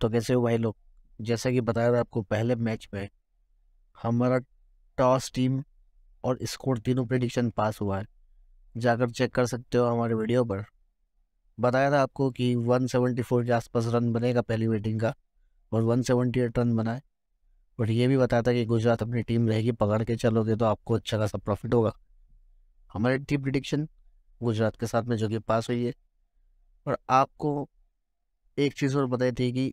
तो कैसे हो भाई लोग जैसा कि बताया था आपको पहले मैच में हमारा टॉस टीम और स्कोर तीनों प्रडिक्शन पास हुआ है जाकर चेक कर सकते हो हमारे वीडियो पर बताया था आपको कि 174 के आसपास रन बनेगा पहली बैटिंग का और 178 रन बनाए बट और ये भी बताया था कि गुजरात अपनी टीम रहेगी पकड़ के चलोगे तो आपको अच्छा खासा प्रॉफिट होगा हमारी टीम प्रिडिक्शन गुजरात के साथ में जो कि पास हुई है और आपको एक चीज़ और बताई थी कि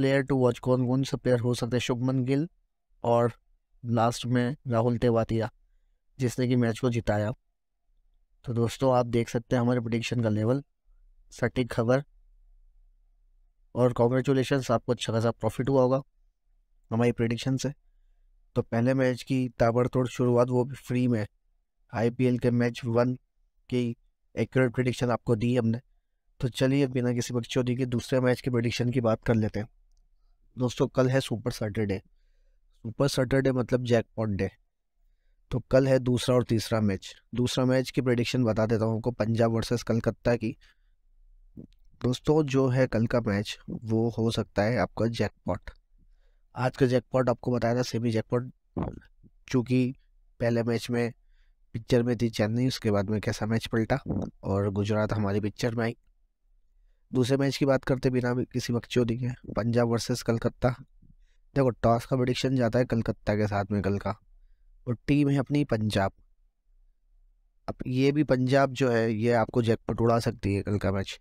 प्लेयर टू वॉच कौन कौन से प्लेयर हो सकते हैं शुभमन गिल और लास्ट में राहुल तेवातिया जिसने कि मैच को जिताया तो दोस्तों आप देख सकते हैं हमारे प्रडिक्शन का लेवल सटीक खबर और कॉन्ग्रेचुलेशन आपको अच्छा खासा प्रॉफिट हुआ होगा हमारी प्रडिक्शन से तो पहले मैच की ताबड़तोड़ शुरुआत वो भी फ्री में आईपीएल के मैच वन की एक्यूरेट प्रडिक्शन आपको दी हमने तो चलिए बिना किसी दी के दूसरे मैच के प्रडिक्शन की बात कर लेते हैं दोस्तों कल है सुपर सैटरडे सुपर सैटरडे मतलब जैकपॉट डे तो कल है दूसरा और तीसरा मैच दूसरा मैच की प्रडिक्शन बता देता हूँ आपको पंजाब वर्सेस कलकत्ता की दोस्तों जो है कल का मैच वो हो सकता है आपका जैकपॉट आज का जैकपॉट आपको बताया था सेमी जैकपॉट चूँकि पहले मैच में पिक्चर में थी चेन्नई उसके बाद में कैसा मैच पलटा और गुजरात हमारी पिक्चर में आई दूसरे मैच की बात करते बिना भी किसी बकचोदी के पंजाब वर्सेस कलकत्ता देखो टॉस का प्रडिक्शन जाता है कलकत्ता के साथ में कल का और टीम है अपनी पंजाब अब ये भी पंजाब जो है ये आपको जैकपॉट उड़ा सकती है कल का मैच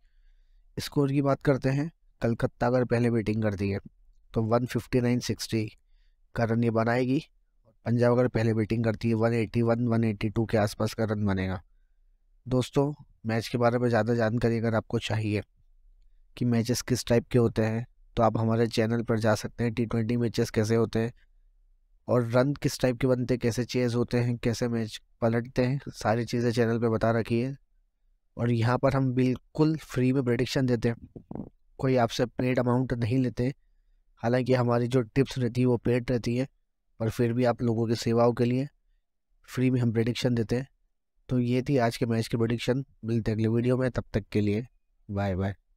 स्कोर की बात करते हैं कलकत्ता अगर पहले बैटिंग करती है तो वन फिफ्टी नाइन सिक्सटी का रन ये बनाएगी पंजाब अगर पहले बैटिंग करती है one eighty one one eighty two के आसपास का रन बनेगा दोस्तों मैच के बारे में ज़्यादा जानकारी अगर आपको चाहिए कि मैचेस किस टाइप के होते हैं तो आप हमारे चैनल पर जा सकते हैं टी ट्वेंटी मैचेस कैसे होते हैं और रन किस टाइप के बनते हैं कैसे चेज होते हैं कैसे मैच पलटते हैं सारी चीज़ें चैनल पे बता रखी है और यहाँ पर हम बिल्कुल फ्री में प्रडिक्शन देते हैं कोई आपसे पेड अमाउंट नहीं लेते हालांकि हमारी जो टिप्स रहती है वो पेड रहती है पर फिर भी आप लोगों की सेवाओं के लिए फ्री में हम प्रडिक्शन देते हैं तो ये थी आज के मैच की प्रडिक्शन मिलते अगले वीडियो में तब तक के लिए बाय बाय